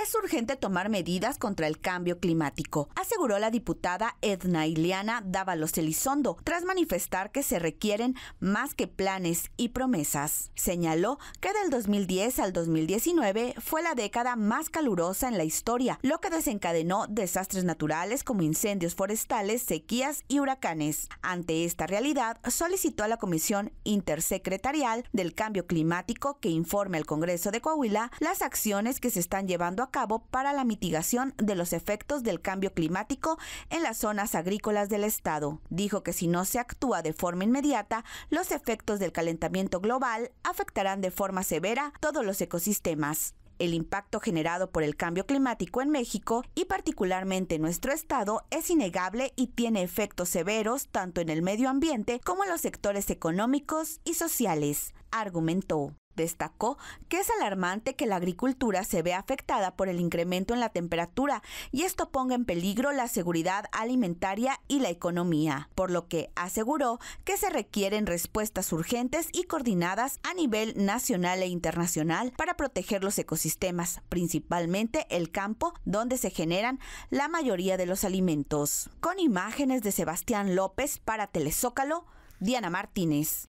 Es urgente tomar medidas contra el cambio climático, aseguró la diputada Edna Iliana Dávalos Elizondo, tras manifestar que se requieren más que planes y promesas. Señaló que del 2010 al 2019 fue la década más calurosa en la historia, lo que desencadenó desastres naturales como incendios forestales, sequías y huracanes. Ante esta realidad, solicitó a la Comisión Intersecretarial del Cambio Climático que informe al Congreso de Coahuila las acciones que se están llevando a a cabo para la mitigación de los efectos del cambio climático en las zonas agrícolas del estado. Dijo que si no se actúa de forma inmediata, los efectos del calentamiento global afectarán de forma severa todos los ecosistemas el impacto generado por el cambio climático en México y particularmente en nuestro estado es innegable y tiene efectos severos tanto en el medio ambiente como en los sectores económicos y sociales, argumentó. Destacó que es alarmante que la agricultura se vea afectada por el incremento en la temperatura y esto ponga en peligro la seguridad alimentaria y la economía, por lo que aseguró que se requieren respuestas urgentes y coordinadas a nivel nacional e internacional para proteger los ecosistemas, principalmente el campo donde se generan la mayoría de los alimentos. Con imágenes de Sebastián López para Telezócalo, Diana Martínez.